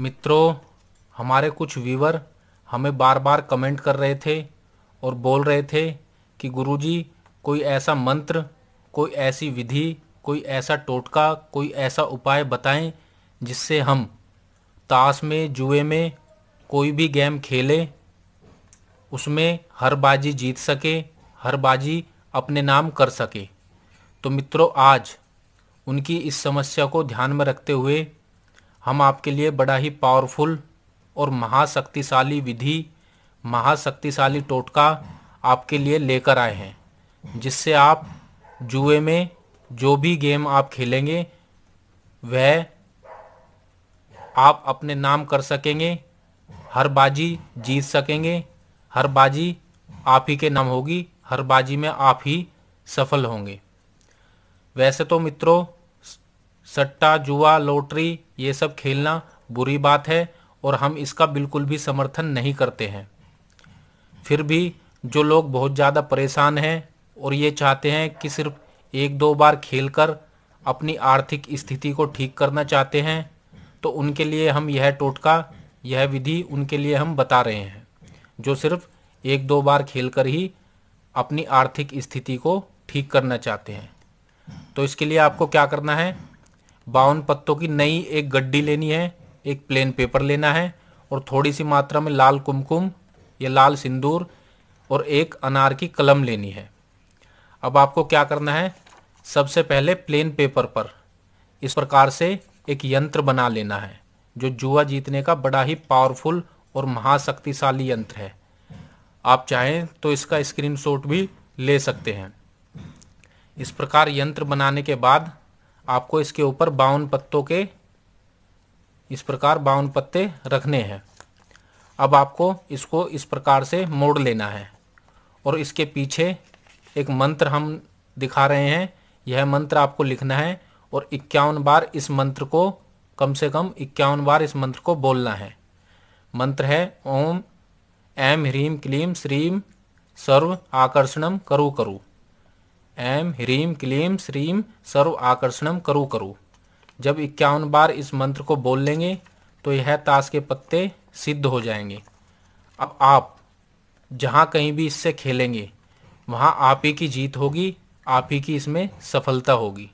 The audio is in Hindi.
मित्रों हमारे कुछ व्यूवर हमें बार बार कमेंट कर रहे थे और बोल रहे थे कि गुरुजी कोई ऐसा मंत्र कोई ऐसी विधि कोई ऐसा टोटका कोई ऐसा उपाय बताएं जिससे हम ताश में जुए में कोई भी गेम खेले उसमें हर बाजी जीत सके हर बाजी अपने नाम कर सके तो मित्रों आज उनकी इस समस्या को ध्यान में रखते हुए हम आपके लिए बड़ा ही पावरफुल और महाशक्तिशाली विधि महाशक्तिशाली टोटका आपके लिए लेकर आए हैं जिससे आप जुए में जो भी गेम आप खेलेंगे वह आप अपने नाम कर सकेंगे हर बाजी जीत सकेंगे हर बाजी आप ही के नाम होगी हर बाजी में आप ही सफल होंगे वैसे तो मित्रों सट्टा जुआ लॉटरी ये सब खेलना बुरी बात है और हम इसका बिल्कुल भी समर्थन नहीं करते हैं फिर भी जो लोग बहुत ज़्यादा परेशान हैं और ये चाहते हैं कि सिर्फ एक दो बार खेलकर अपनी आर्थिक स्थिति को ठीक करना चाहते हैं तो उनके लिए हम यह टोटका यह विधि उनके लिए हम बता रहे हैं जो सिर्फ एक दो बार खेलकर ही अपनी आर्थिक स्थिति को ठीक करना चाहते हैं तो इसके लिए आपको क्या करना है बावन पत्तों की नई एक गड्डी लेनी है एक प्लेन पेपर लेना है और थोड़ी सी मात्रा में लाल कुमकुम या लाल सिंदूर और एक अनार की कलम लेनी है अब आपको क्या करना है सबसे पहले प्लेन पेपर पर इस प्रकार से एक यंत्र बना लेना है जो जुआ जीतने का बड़ा ही पावरफुल और महाशक्तिशाली यंत्र है आप चाहें तो इसका स्क्रीनशॉट भी ले सकते हैं इस प्रकार यंत्र बनाने के बाद आपको इसके ऊपर बावन पत्तों के इस प्रकार बावन पत्ते रखने हैं अब आपको इसको इस प्रकार से मोड़ लेना है और इसके पीछे एक मंत्र हम दिखा रहे हैं यह मंत्र आपको लिखना है और इक्यावन बार इस मंत्र को कम से कम इक्यावन बार इस मंत्र को बोलना है मंत्र है ओम ऐम ह्रीम क्लीम श्रीम सर्व आकर्षणम करु करु ऐम ह्रीम क्लीम श्रीम सर्व आकर्षणम करु करु जब इक्यावन बार इस मंत्र को बोल लेंगे तो यह ताश के पत्ते सिद्ध हो जाएंगे अब आप जहाँ कहीं भी इससे खेलेंगे वहाँ आप ही की जीत होगी आप ही की इसमें सफलता होगी